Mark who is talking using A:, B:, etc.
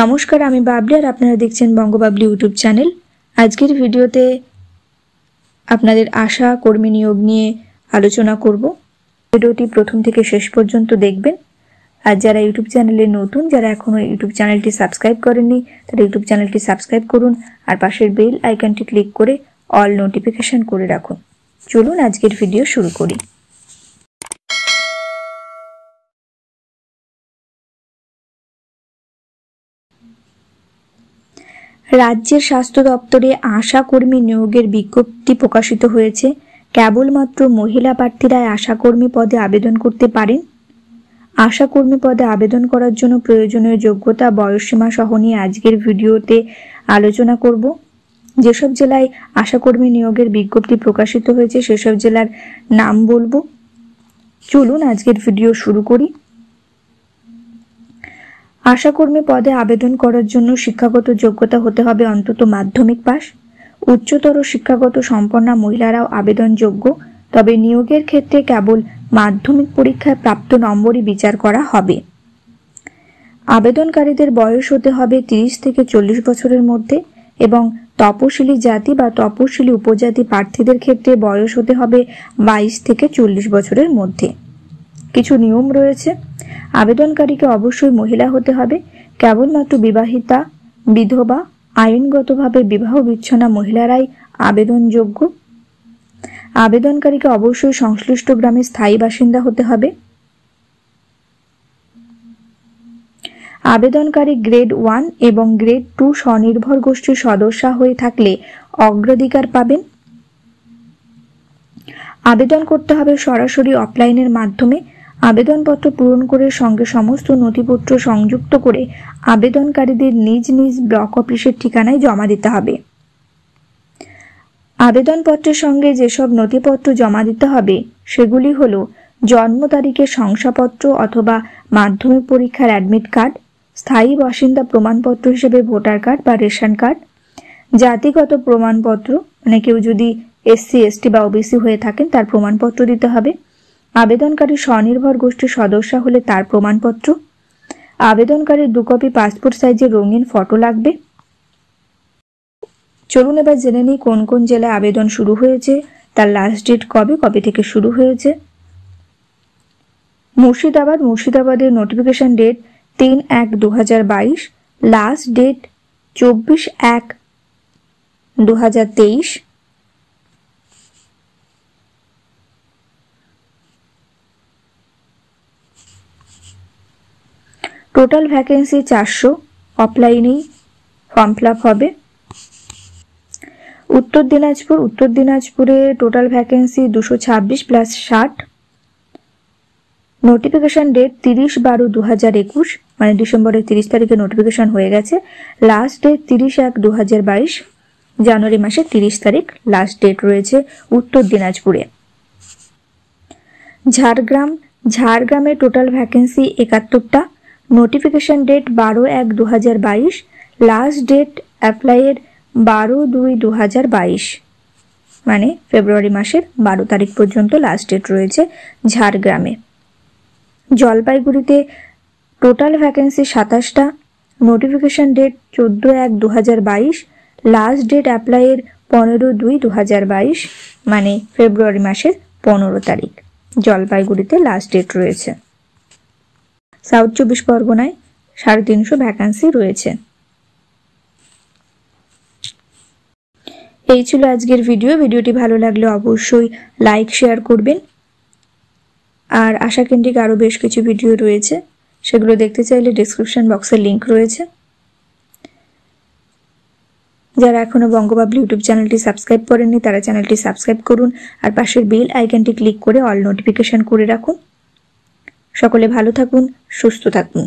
A: নমস্কার আমি বাবলি আর আপনারা দেখছেন বঙ্গবাবলি ইউটিউব চ্যানেল আজকের ভিডিওতে আপনাদের আশা কর্মী নিয়োগ নিয়ে আলোচনা করব ভিডিওটি প্রথম থেকে শেষ পর্যন্ত দেখবেন আর যারা ইউটিউব চ্যানেলে নতুন যারা এখনও ইউটিউব চ্যানেলটি সাবস্ক্রাইব করেননি তারা ইউটিউব চ্যানেলটি সাবস্ক্রাইব করুন আর পাশের বেল আইকনটি ক্লিক করে অল নোটিফিকেশান করে রাখুন চলুন আজকের ভিডিও শুরু করি রাজ্যের স্বাস্থ্য দপ্তরে আশা কর্মী নিয়োগের বিজ্ঞপ্তি প্রকাশিত হয়েছে কেবলমাত্র মহিলা প্রার্থীরাই আশাকর্মী পদে আবেদন করতে পারেন আশাকর্মী পদে আবেদন করার জন্য প্রয়োজনীয় যোগ্যতা বয়সসীমা সহ নিয়ে আজকের ভিডিওতে আলোচনা করব যেসব জেলায় আশাকর্মী নিয়োগের বিজ্ঞপ্তি প্রকাশিত হয়েছে সেসব জেলার নাম বলবো চলুন আজকের ভিডিও শুরু করি আশাকর্মী পদে আবেদন করার জন্য শিক্ষাগত যোগ্যতা হতে হবে অন্তত মাধ্যমিক পাস উচ্চতর শিক্ষাগত সম্পন্ন মহিলারাও আবেদনযোগ্য তবে নিয়োগের ক্ষেত্রে কেবল মাধ্যমিক পরীক্ষায় প্রাপ্ত নম্বরই বিচার করা হবে আবেদনকারীদের বয়স হতে হবে তিরিশ থেকে চল্লিশ বছরের মধ্যে এবং তপশিলি জাতি বা তপশিলি উপজাতি প্রার্থীদের ক্ষেত্রে বয়স হতে হবে বাইশ থেকে চল্লিশ বছরের মধ্যে কিছু নিয়ম রয়েছে আবেদনকারীকে অবশ্যই মহিলা হতে হবে কেবলমাত্র বিবাহিতা বিধবা আইনগতভাবে বিবাহ বিচ্ছনা মহিলারাই আবেদনযোগ্য আবেদনকারীকে অবশ্যই সংশ্লিষ্ট গ্রামে স্থায়ী বাসিন্দা হতে হবে আবেদনকারী গ্রেড ওয়ান এবং গ্রেড টু স্বনির্ভর গোষ্ঠীর সদস্যা হয়ে থাকলে অগ্রাধিকার পাবেন আবেদন করতে হবে সরাসরি অফলাইনের মাধ্যমে আবেদনপত্র পূরণ করে সঙ্গে সমস্ত নথিপত্র সংযুক্ত করে আবেদনকারীদের নিজ নিজ ব্লক অফিসের ঠিকানায় জমা দিতে হবে আবেদনপত্রের সঙ্গে যেসব নথিপত্র জমা দিতে হবে সেগুলি হল জন্ম তারিখের শংসাপত্র অথবা মাধ্যমিক পরীক্ষার অ্যাডমিট কার্ড স্থায়ী বাসিন্দা প্রমাণপত্র হিসেবে ভোটার কার্ড বা রেশন কার্ড জাতিগত প্রমাণপত্র মানে কেউ যদি এসসি এসটি বা ওবিসি হয়ে থাকেন তার প্রমাণপত্র দিতে হবে আবেদনকারী স্বনির্ভর গোষ্ঠীর সদস্য হলে তার প্রমাণপত্র আবেদনকারীর দু কপি পাসপোর্ট সাইজের রঙিন ফটো লাগবে চলুন এবার জেনে নিই কোন কোন জেলায় আবেদন শুরু হয়েছে তার লাস্ট ডেট কবে কবে থেকে শুরু হয়েছে মুর্শিদাবাদ মুর্শিদাবাদের নোটিফিকেশন ডেট তিন এক দু হাজার বাইশ লাস্ট ডেট চব্বিশ এক দু হাজার তেইশ টোটাল ভ্যাকেন্সি চারশো অফলাইনেই ফর্ম ফিল হবে উত্তর দিনাজপুর উত্তর দিনাজপুরে টোটাল ভ্যাকেন্সি দুশো ছাব্বিশ প্লাস ষাট নোটিফিকেশান ডেট তিরিশ বারো দু হাজার একুশ মানে ডিসেম্বরের তিরিশ তারিখে নোটিফিকেশান হয়ে গেছে লাস্ট ডেট তিরিশ এক দু হাজার বাইশ জানুয়ারি মাসের তিরিশ তারিখ লাস্ট ডেট রয়েছে উত্তর দিনাজপুরে ঝাড়গ্রাম ঝাড়গ্রামে টোটাল ভ্যাকেন্সি একাত্তরটা নোটিফিকেশন ডেট বারো এক দু হাজার বাইশ লাস্ট ডেট অ্যাপ্লাইয়ের বারো দুই দু হাজার বাইশ মানে ফেব্রুয়ারি মাসের বারো তারিখ পর্যন্ত লাস্ট ডেট রয়েছে ঝাড়গ্রামে জলপাইগুড়িতে টোটাল ভ্যাকেন্সি সাতাশটা নোটিফিকেশন ডেট চোদ্দো এক দু হাজার বাইশ লাস্ট ডেট অ্যাপ্লাইয়ের পনেরো দুই দু হাজার বাইশ মানে ফেব্রুয়ারি মাসের পনেরো তারিখ জলপাইগুড়িতে লাস্ট ডেট রয়েছে সাউথ চব্বিশ পরগনায় সাড়ে তিনশো ভ্যাকান্সি রয়েছে এই ছিল আজকের ভিডিও ভিডিওটি ভালো লাগলে অবশ্যই লাইক শেয়ার করবেন আর আশা কেন্দ্রিক আরও বেশ কিছু ভিডিও রয়েছে সেগুলো দেখতে চাইলে ডিসক্রিপশান বক্সের লিংক রয়েছে যারা এখনও বঙ্গবাবলি ইউটিউব চ্যানেলটি সাবস্ক্রাইব করেননি তারা চ্যানেলটি সাবস্ক্রাইব করুন আর পাশের বেল আইকনটি ক্লিক করে অল নোটিফিকেশান করে রাখুন সকলে ভালো থাকুন সুস্থ থাকুন